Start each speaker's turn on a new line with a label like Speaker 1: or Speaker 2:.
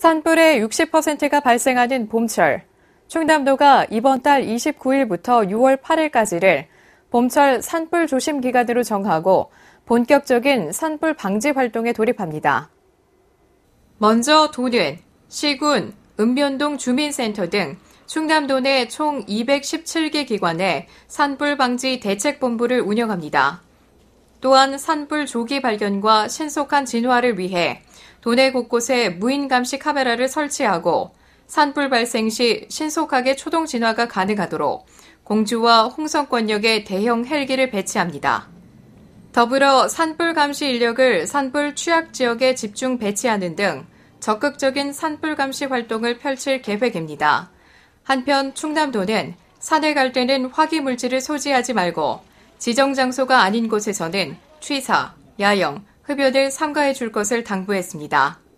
Speaker 1: 산불의 60%가 발생하는 봄철. 충남도가 이번 달 29일부터 6월 8일까지를 봄철 산불 조심 기간으로 정하고 본격적인 산불 방지 활동에 돌입합니다. 먼저 도는, 시군, 읍면동 주민센터 등 충남도 내 총 217개 기관에 산불 방지 대책본부를 운영합니다. 또한 산불 조기 발견과 신속한 진화를 위해 도내 곳곳에 무인 감시 카메라를 설치하고 산불 발생 시 신속하게 초동 진화가 가능하도록 공주와 홍성권역에 대형 헬기를 배치합니다. 더불어 산불 감시 인력을 산불 취약 지역에 집중 배치하는 등 적극적인 산불 감시 활동을 펼칠 계획입니다. 한편 충남도는 산에 갈 때는 화기 물질을 소지하지 말고 지정 장소가 아닌 곳에서는 취사, 야영, 흡연을 삼가해 줄 것을 당부했습니다.